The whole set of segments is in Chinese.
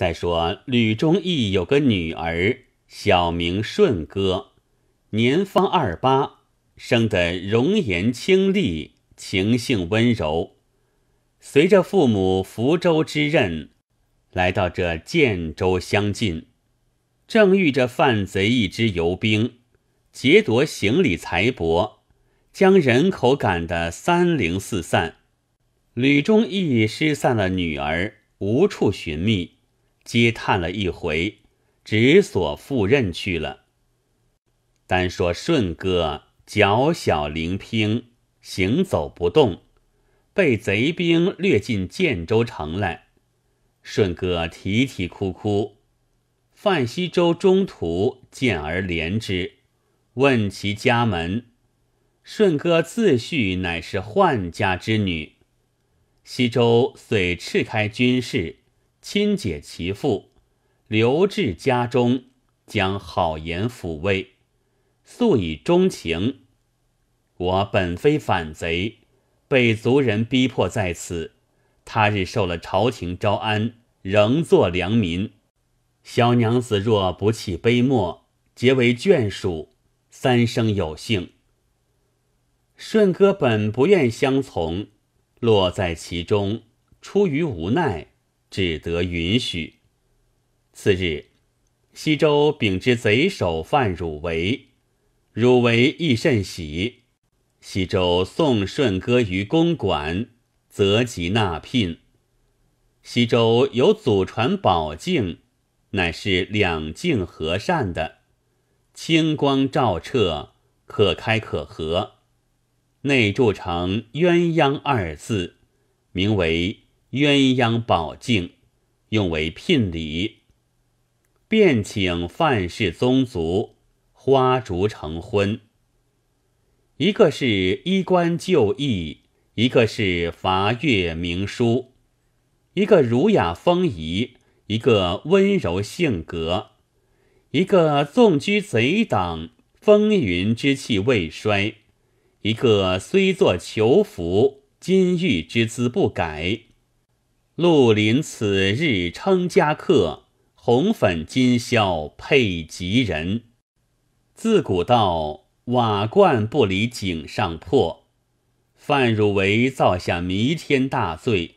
再说吕忠义有个女儿，小名顺哥，年方二八，生得容颜清丽，情性温柔。随着父母福州之任，来到这建州相近，正遇着犯贼一支游兵，劫夺行李财帛，将人口赶得三零四散。吕忠义失散了女儿，无处寻觅。嗟叹了一回，只所赴任去了。单说舜哥脚小灵平，行走不动，被贼兵掠进建州城来。舜哥啼啼哭哭，范西周中途见而怜之，问其家门。舜哥自叙乃是宦家之女，西周遂斥开军事，亲解其父，留至家中，将好言抚慰，诉以衷情。我本非反贼，被族人逼迫在此。他日受了朝廷招安，仍做良民。小娘子若不弃卑末，结为眷属，三生有幸。顺哥本不愿相从，落在其中，出于无奈。只得允许。次日，西周秉之贼首范汝为，汝为亦甚喜。西周送舜歌于公馆，择吉纳聘。西周有祖传宝镜，乃是两镜合扇的，清光照彻，可开可合，内铸成鸳鸯二字，名为。鸳鸯宝镜，用为聘礼，便请范氏宗族花烛成婚。一个是衣冠旧义，一个是伐阅明书，一个儒雅风仪，一个温柔性格，一个纵居贼党，风云之气未衰；一个虽作囚服，金玉之姿不改。绿林此日称家客，红粉今宵配吉人。自古道瓦罐不离井上破，范汝为造下弥天大罪，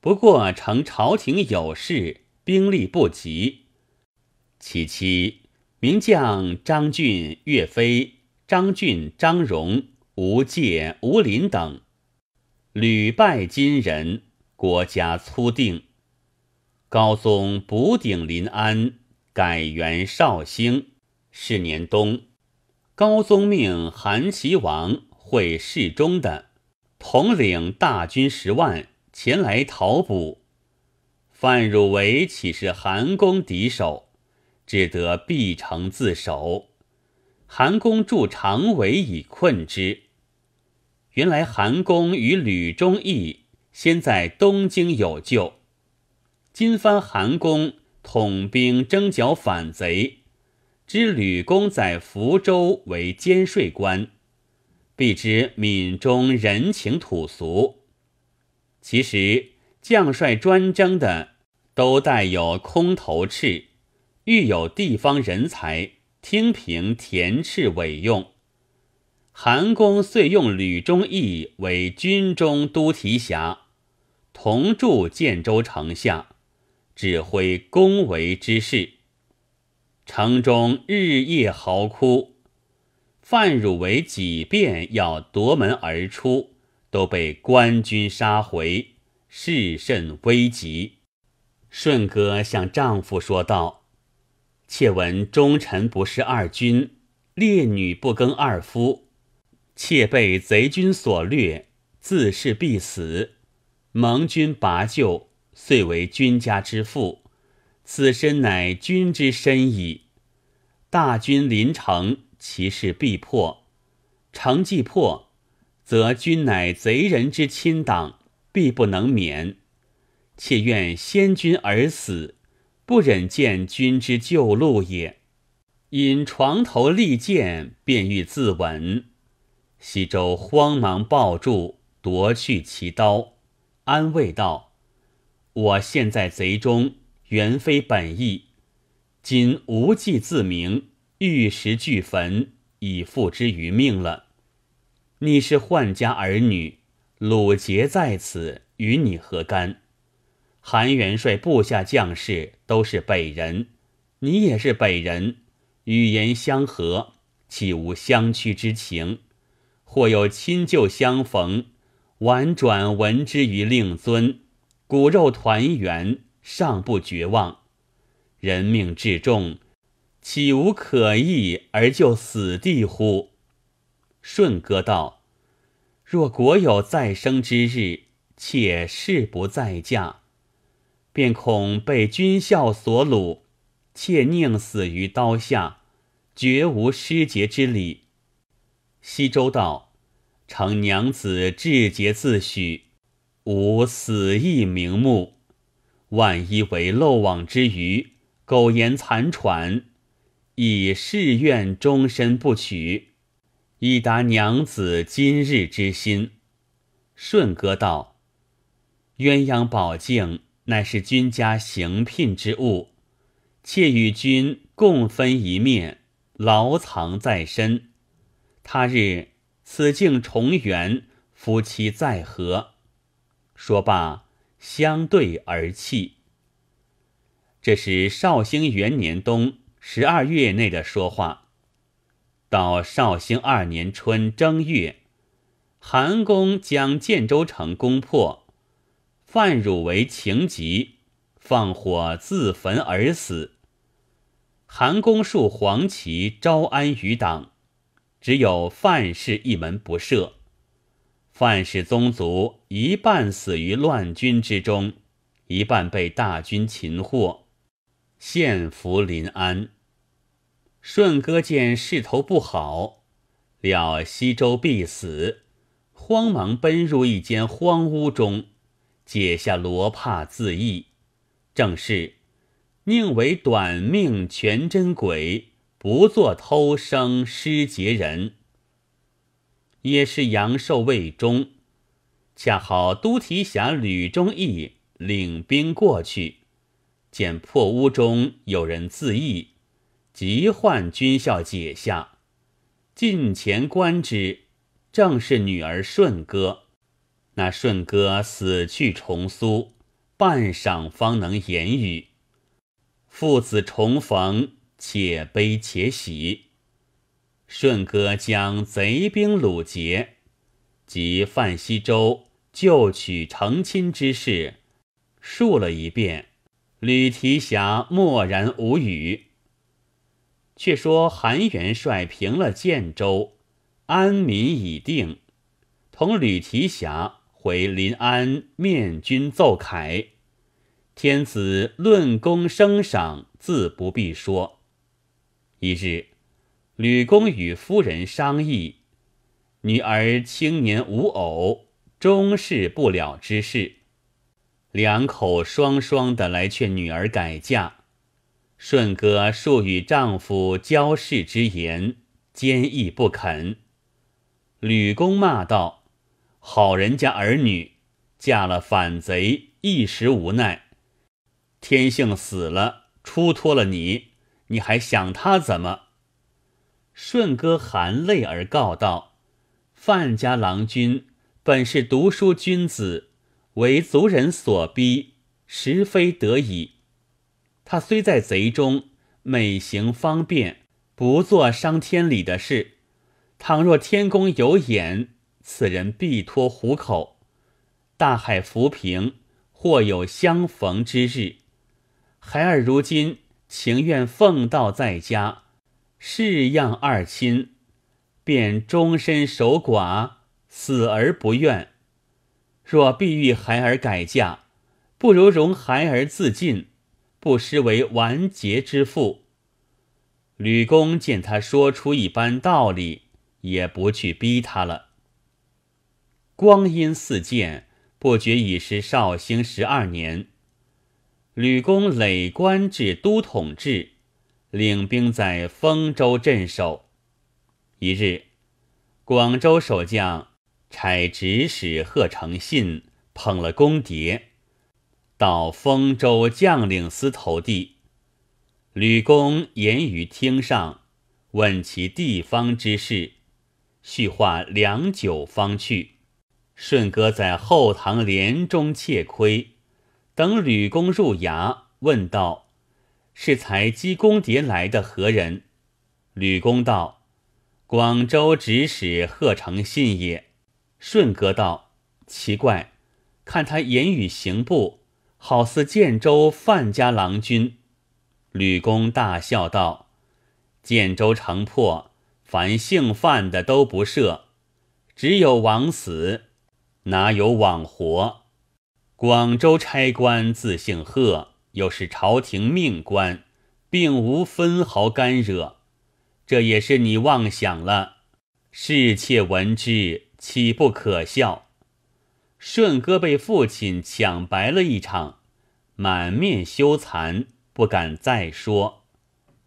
不过成朝廷有事，兵力不及。其妻名将张俊、岳飞、张俊、张荣、吴介、吴林等屡败金人。国家初定，高宗补鼎临安，改元绍兴。是年冬，高宗命韩齐王会侍中的统领大军十万前来讨捕。范汝为岂是韩公敌手，只得闭城自守。韩公筑长围以困之。原来韩公与吕忠义。先在东京有救。金番韩公统兵征剿反贼，知吕公在福州为监税官，必知闽中人情土俗。其实将帅专征的，都带有空头翅，欲有地方人才听凭田赤委用。韩公遂用吕忠义为军中都提辖。同驻建州城下，指挥攻围之事。城中日夜嚎哭，范汝为几遍要夺门而出，都被官军杀回，事甚危急。舜哥向丈夫说道：“妾闻忠臣不侍二君，烈女不更二夫。妾被贼军所掠，自是必死。”蒙君拔救，遂为君家之父。此身乃君之身矣。大军临城，其势必破。城既破，则君乃贼人之亲党，必不能免。妾愿先君而死，不忍见君之旧路也。引床头利剑，便欲自刎。西周慌忙抱住，夺去其刀。安慰道：“我现在贼中原非本意，今无计自明，玉石俱焚，已付之于命了。你是宦家儿女，鲁杰在此，与你何干？韩元帅部下将士都是北人，你也是北人，语言相合，岂无相屈之情？或有亲旧相逢。”婉转闻之于令尊，骨肉团圆，尚不绝望。人命至重，岂无可易而就死地乎？舜歌道：若国有再生之日，妾誓不再嫁，便恐被君孝所掳，妾宁死于刀下，绝无失节之理。”西周道。成娘子至洁自许，吾死亦瞑目。万一为漏网之鱼，苟延残喘，以誓愿终身不娶，以达娘子今日之心。顺哥道：“鸳鸯宝镜乃是君家行聘之物，妾与君共分一面，牢藏在身。他日……”此境重圆，夫妻再和。”说罢，相对而泣。这是绍兴元年冬十二月内的说话。到绍兴二年春正月，韩公将建州城攻破，范汝为情急，放火自焚而死。韩公树黄旗，招安余党。只有范氏一门不赦。范氏宗族一半死于乱军之中，一半被大军擒获，献俘临安。顺哥见势头不好，料西周必死，慌忙奔入一间荒屋中，解下罗帕自缢。正是，宁为短命全真鬼。不做偷生失节人，也是阳寿未终。恰好都提辖吕忠义领兵过去，见破屋中有人自缢，急唤军校解下，近前观之，正是女儿舜歌。那舜歌死去重苏，半晌方能言语，父子重逢。且悲且喜，顺哥将贼兵掳劫及范西周旧娶成亲之事述了一遍，吕提辖默然无语。却说韩元帅平了建州，安民已定，同吕提辖回临安面君奏凯，天子论功升赏，自不必说。一日，吕公与夫人商议，女儿青年无偶，终是不了之事。两口双双的来劝女儿改嫁。舜哥恕与丈夫交氏之言，坚毅不肯。吕公骂道：“好人家儿女，嫁了反贼，一时无奈，天性死了，出脱了你。”你还想他怎么？顺哥含泪而告道：“范家郎君本是读书君子，为族人所逼，实非得已。他虽在贼中，每行方便，不做伤天理的事。倘若天公有眼，此人必脱虎口，大海浮萍，或有相逢之日。孩儿如今。”情愿奉道在家侍养二亲，便终身守寡，死而不怨。若必欲孩儿改嫁，不如容孩儿自尽，不失为完结之妇。吕公见他说出一般道理，也不去逼他了。光阴似箭，不觉已是绍兴十二年。吕公累官至都统制，领兵在丰州镇守。一日，广州守将差指使贺成信捧了公牒，到丰州将领司投递。吕公言语听上，问其地方之事，叙话良久方去。顺哥在后堂帘中窃窥。等吕公入衙，问道：“是才击公牒来的何人？”吕公道：“广州指使贺成信也。”顺哥道：“奇怪，看他言语行步，好似建州范家郎君。”吕公大笑道：“建州城破，凡姓范的都不赦，只有枉死，哪有枉活？”广州差官自姓贺，又是朝廷命官，并无分毫干惹。这也是你妄想了。侍妾闻之，岂不可笑？顺哥被父亲抢白了一场，满面羞惭，不敢再说。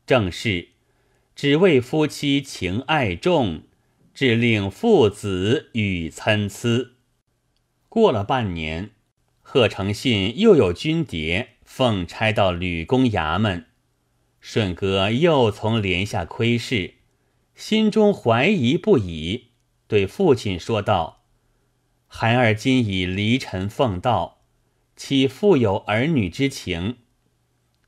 正是，只为夫妻情爱重，只令父子与参差。过了半年。贺成信又有军谍奉差到吕公衙门。顺哥又从帘下窥视，心中怀疑不已，对父亲说道：“孩儿今已离尘奉道，岂复有儿女之情？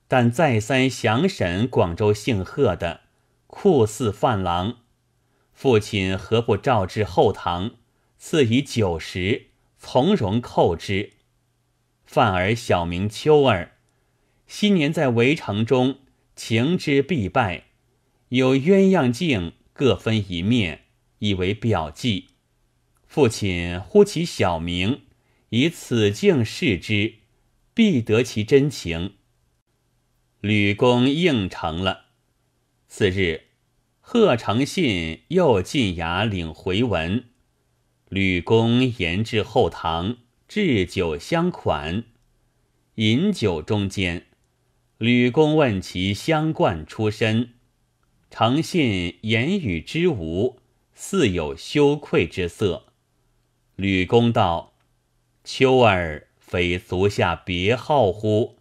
但再三详审广州姓贺的，酷似范郎，父亲何不召至后堂，赐以酒食，从容扣之？”范儿小名秋儿，昔年在围城中，情之必败，有鸳鸯镜各分一面，以为表记。父亲呼其小名，以此镜视之，必得其真情。吕公应承了。次日，贺成信又进衙领回文，吕公言至后堂。置酒相款，饮酒中间，吕公问其相冠出身，诚信言语之无，似有羞愧之色。吕公道：“秋儿非足下别号乎？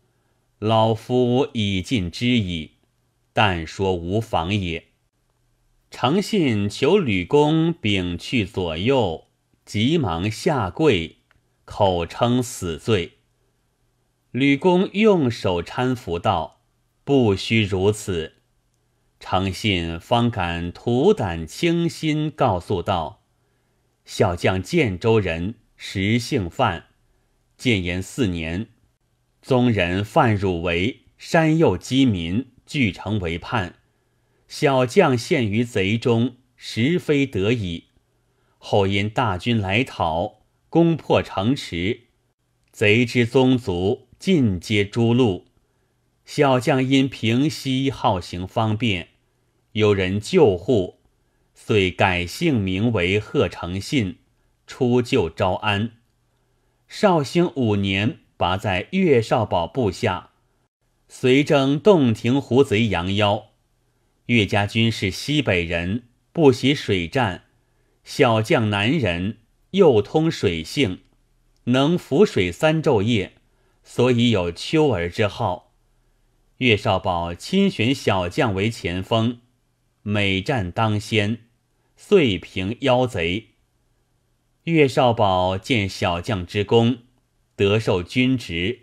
老夫已尽知矣，但说无妨也。”诚信求吕公摒去左右，急忙下跪。口称死罪，吕公用手搀扶道：“不须如此，诚信方敢吐胆倾心。”告诉道：“小将建州人，实姓范。建炎四年，宗人范汝为山右饥民，聚城为叛。小将陷于贼中，实非得已。后因大军来讨。”攻破城池，贼之宗族尽皆诛戮。小将因平西好行方便，有人救护，遂改姓名为贺成信，出救招安。绍兴五年，拔在岳少保部下，随征洞庭湖贼杨妖。岳家军是西北人，不习水战，小将南人。又通水性，能浮水三昼夜，所以有秋儿之号。岳少保亲选小将为前锋，每战当先，遂平妖贼。岳少保见小将之功，得受军职，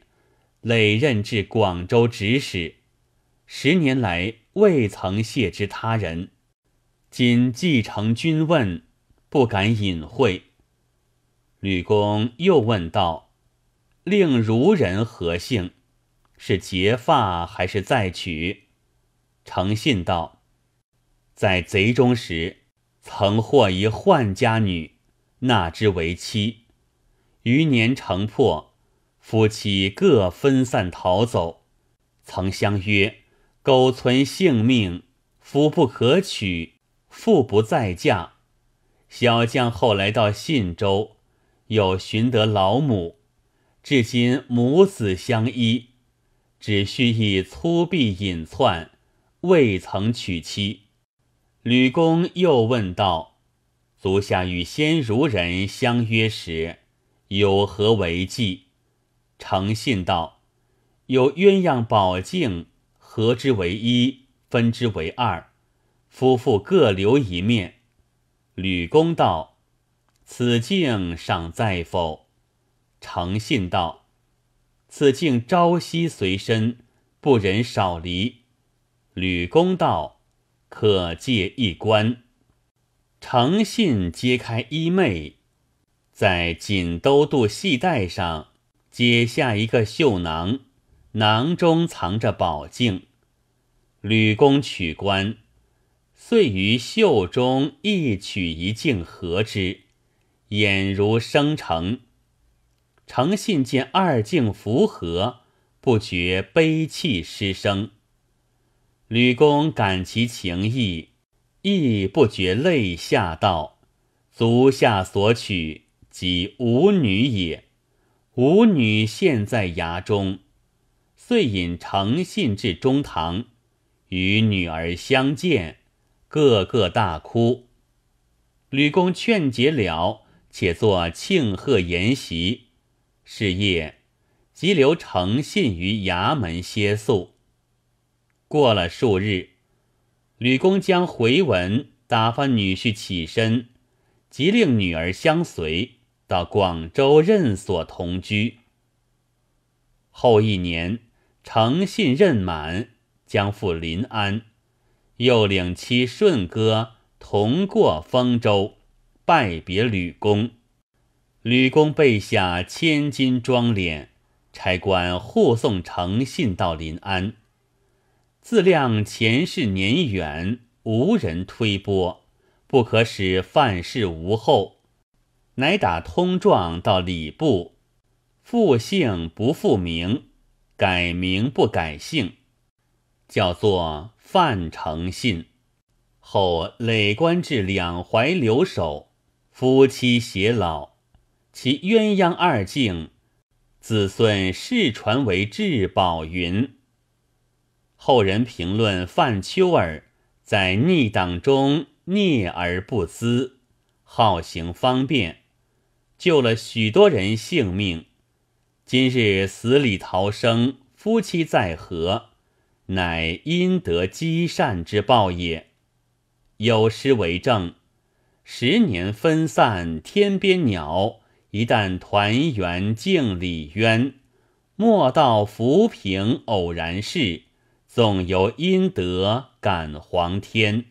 累任至广州指使，十年来未曾谢之他人。今继承君问，不敢隐晦。吕公又问道：“令孺人何姓？是结发还是再娶？”诚信道：“在贼中时，曾获一宦家女，纳之为妻。余年城破，夫妻各分散逃走。曾相约，苟存性命，夫不可娶，妇不再嫁。小将后来到信州。”有寻得老母，至今母子相依，只需以粗鄙隐窜，未曾娶妻。吕公又问道：“足下与先儒人相约时，有何为计？”诚信道：“有鸳鸯宝镜，合之为一，分之为二，夫妇各留一面。”吕公道。此镜尚在否？诚信道：“此镜朝夕随身，不忍少离。”吕公道：“可借一观。”诚信揭开衣袂，在锦兜肚系带上解下一个绣囊，囊中藏着宝镜。吕公取关，遂于袖中一取一镜合之。眼如生诚，诚信见二境符合，不觉悲泣失声。吕公感其情意，亦不觉泪下，道：“足下所取，即吾女也。吾女现在崖中，遂引诚信至中堂，与女儿相见，个个大哭。吕公劝解了。”且作庆贺筵席。是夜，即留诚信于衙门歇宿。过了数日，吕公将回文打发女婿起身，即令女儿相随到广州任所同居。后一年，诚信任满，将赴临安，又领妻顺哥同过丰州。拜别吕公，吕公备下千金妆殓，差官护送诚信到临安。自量前世年远，无人推波，不可使范氏无后，乃打通状到礼部，复姓不复名，改名不改姓，叫做范诚信。后累官至两淮留守。夫妻偕老，其鸳鸯二境，子孙世传为至宝云。后人评论范丘儿在逆党中逆而不私，好行方便，救了许多人性命。今日死里逃生，夫妻在合，乃因得积善之报也。有诗为证。十年分散天边鸟，一旦团圆敬里渊。莫道浮萍偶然事，纵有阴德感皇天。